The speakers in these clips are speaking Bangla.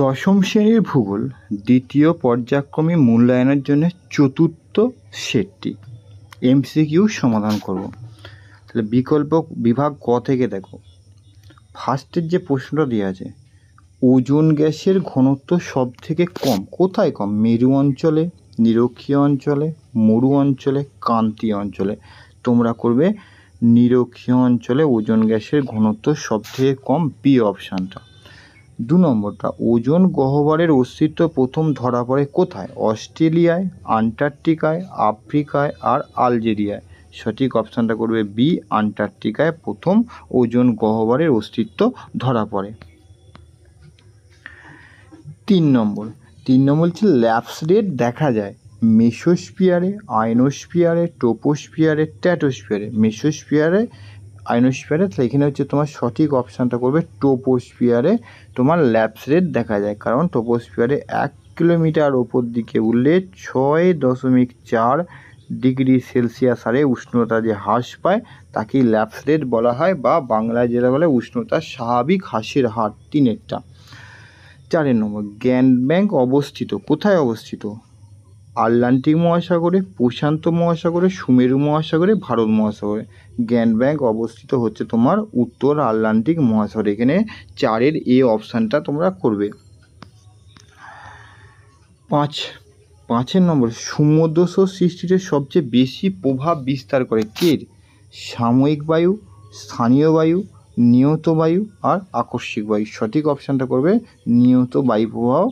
দশম শ্রেণীর ভূগোল দ্বিতীয় পর্যায়ক্রমে মূল্যায়নের জন্য চতুর্থ সেটটি এমসিকিউ সমাধান করব তাহলে বিকল্প বিভাগ ক থেকে দেখো ফার্স্টের যে প্রশ্নটা দেওয়া আছে ওজন গ্যাসের ঘনত্ব সব থেকে কম কোথায় কম মেরু অঞ্চলে নিরক্ষীয় অঞ্চলে মরু অঞ্চলে কান্তি অঞ্চলে তোমরা করবে নিরক্ষীয় অঞ্চলে ওজন গ্যাসের ঘনত্ব সব থেকে কম বি অপশানটা দু নম্বরটা ওজন গহ্বরের অস্তিত্ব প্রথম ধরা পড়ে কোথায় অস্ট্রেলিয়ায় আন্টার্কটিকায় আফ্রিকায় আর আলজেরিয়ায় সঠিক অপশানটা করবে বি আন্টার্কটিকায় প্রথম ওজন গহ্বরের অস্তিত্ব ধরা পড়ে তিন নম্বর তিন নম্বর হচ্ছে ল্যাপসডেট রেট দেখা যায় মেসোস্পিয়ারে আইনোস্পিয়ারে টোপোস্পিয়ারে ট্যাটোস্পিয়ারে মেসোস্পিয়ারে আয়নোস্ফিয়ারে তাহলে এখানে হচ্ছে তোমার সঠিক অপশানটা করবে টোপোস্ফিয়ারে তোমার ল্যাপস রেট দেখা যায় কারণ টোপোস্ফিয়ারে এক কিলোমিটার ওপর দিকে উঠলে ছয় দশমিক চার ডিগ্রি সেলসিয়াস হারে উষ্ণতা যে হ্রাস পায় তাকেই ল্যাপস রেট বলা হয় বা বাংলায় যেটা বলে উষ্ণতা স্বাভাবিক হ্রাসের হার তিনেরটা চারের নম্বর জ্ঞান ব্যাংক অবস্থিত কোথায় অবস্থিত আটলান্টিক মহাসাগরে প্রশান্ত মহাসাগরে সুমেরু মহাসাগরে ভারত মহাসাগরে গ্র্যান্ড ব্যাঙ্ক অবস্থিত হচ্ছে তোমার উত্তর আটলান্টিক মহাসাগরে এখানে চারের এ অপশানটা তোমরা করবে পাঁচ পাঁচের নম্বর সমুদ্রস সৃষ্টিতে সবচেয়ে বেশি প্রভাব বিস্তার করে কের সাময়িক বায়ু স্থানীয় বায়ু নিয়ত বায়ু আর আকস্মিক বায়ু সঠিক অপশানটা করবে নিয়ত বায়ু প্রবাহ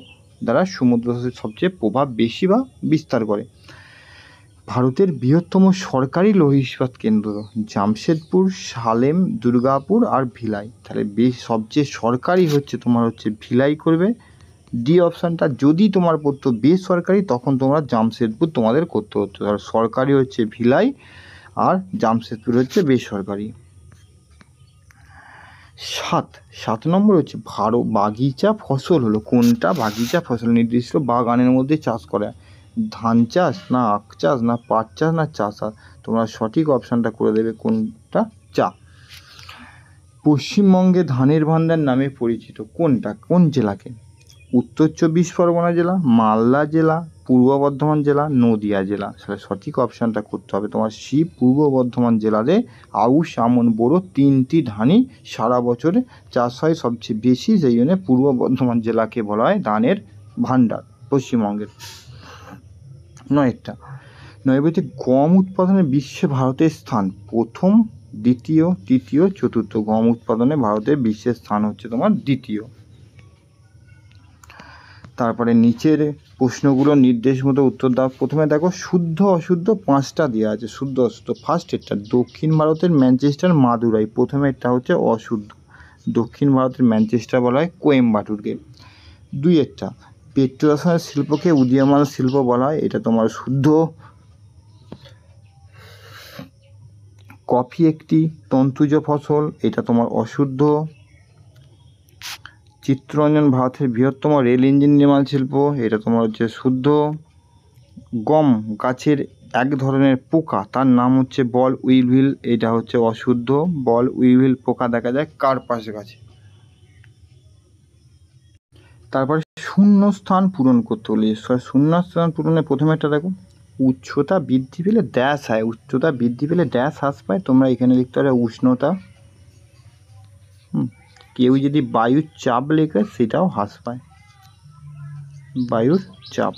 দ্বারা সমুদ্র সবচেয়ে প্রভাব বেশি বা বিস্তার করে ভারতের বৃহত্তম সরকারি লহিষ্পাত কেন্দ্র জামশেদপুর সালেম দুর্গাপুর আর ভিলাই তাহলে বেশ সবচেয়ে সরকারি হচ্ছে তোমার হচ্ছে ভিলাই করবে ডি অপশানটা যদি তোমার পড়তো বেসরকারি তখন তোমরা জামশেদপুর তোমাদের করতে হতো সরকারি হচ্ছে ভিলাই আর জামশেদপুর হচ্ছে বেসরকারি সাত সাত নম্বর হচ্ছে ভারো বাগিচা ফসল হলো কোনটা বাগিচা ফসল নির্দিষ্ট বাগানের মধ্যে চাষ করা ধান চাষ না আখ চাষ না পাট চাষ না চা চাষ তোমরা সঠিক অপশানটা করে দেবে কোনটা চা পশ্চিমবঙ্গে ধানের ভান্ডার নামে পরিচিত কোনটা কোন জেলাকে উত্তর চব্বিশ পরগনা জেলা মালদা জেলা পূর্ব বর্ধমান জেলা নদিয়া জেলা তাহলে সঠিক অপশানটা করতে হবে তোমার সি পূর্ব বর্ধমান জেলাতে আউশ আমন বোরো তিনটি ধানই সারা বছরে চাষ হয় সবচেয়ে বেশি সেই জন্য পূর্ব বর্ধমান জেলাকে বলা হয় ধানের ভাণ্ডার পশ্চিমবঙ্গের নয়েরটা নয়বইতে গম উৎপাদনে বিশ্বে ভারতের স্থান প্রথম দ্বিতীয় তৃতীয় চতুর্থ গম উৎপাদনে ভারতের বিশ্বের স্থান হচ্ছে তোমার দ্বিতীয় তারপরে নিচের প্রশ্নগুলো নির্দেশ মতো উত্তর দাও প্রথমে দেখো শুদ্ধ অশুদ্ধ পাঁচটা দেওয়া আছে শুদ্ধ অশুদ্ধ ফার্স্ট এটা দক্ষিণ ভারতের ম্যানচেস্টার মাদুরাই প্রথমে এটা হচ্ছে অশুদ্ধ দক্ষিণ ভারতের ম্যানচেস্টার বলা হয় কোয়েম্বাটুরকে দুই একটা পেট্রোরসায়ন শিল্পকে উদীয়মান শিল্প বলা হয় এটা তোমার শুদ্ধ কফি একটি তন্তুজ ফসল এটা তোমার অশুদ্ধ চিত্তরঞ্জন ভারতের বৃহত্তম রেল ইঞ্জিন নির্মাণ শিল্প এটা তোমার হচ্ছে শুদ্ধ গম গাছের এক ধরনের পোকা তার নাম হচ্ছে বল উইভিল এটা হচ্ছে অশুদ্ধ বল উইভিল পোকা দেখা যায় কার পাশে গাছে তারপরে শূন্যস্থান পূরণ করতে হলে শূন্যস্থান পূরণে প্রথমে একটা দেখো উচ্চতা বৃদ্ধি পেলে ড্যাশ হয় উচ্চতা বৃদ্ধি পেলে ড্যাশ হ্রাস পায় তোমরা এখানে লিখতে পারে উষ্ণতা হুম কেউ যদি বায়ুর চাপ লেখে সেটাও হ্রাস পায় বায়ুর চাপ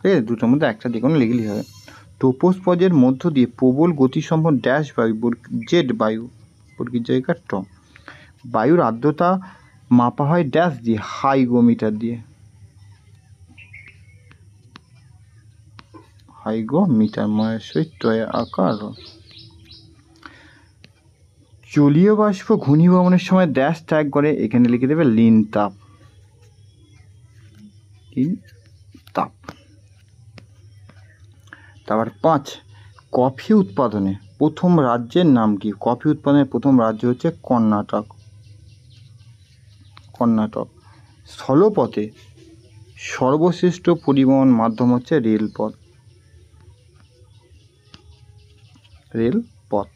ঠিক আছে দুটোর মধ্যে একটা দিকে কোনো লিখলেই হবে টোপোস পদের মধ্য দিয়ে প্রবল গতিসম্পন্ন ড্যাশ বায়ু জেড বায়ু বর্গীর জায়গা ট বায়ুর আর্দ্রতা মাপা হয় ড্যাশ দিয়ে হাইগোমিটার দিয়ে হাইগোমিটার ময়সই টয় আকার জলীয় বাষ্প ঘূর্ণিভবনের সময় ড্যাশ ট্যাগ করে এখানে লিখে দেবে লিন তাপ লিন তাপ তারপর পাঁচ কফি উৎপাদনে প্রথম রাজ্যের নাম কি কফি উৎপাদনের প্রথম রাজ্য হচ্ছে কর্ণাটক কর্ণাটক স্থলপথে সর্বশ্রেষ্ঠ পরিবহন মাধ্যম হচ্ছে রেলপথ রেলপথ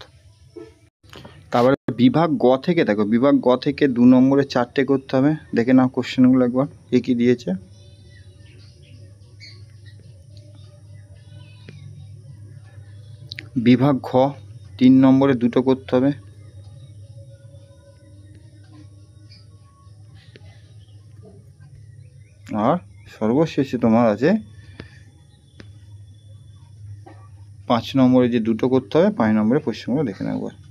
তারপরে বিভাগ গ থেকে দেখো বিভাগ গ থেকে দু নম্বরে চারটে করতে হবে দেখে নাও কোশ্চেনগুলো একবার এ কী দিয়েছে বিভাগ ঘ তিন নম্বরে দুটো করতে হবে আর সর্বশেষে তোমার আছে পাঁচ নম্বরে যে দুটো করতে হবে পাঁচ নম্বরে পশ্চিমবঙ্গ দেখে নেবো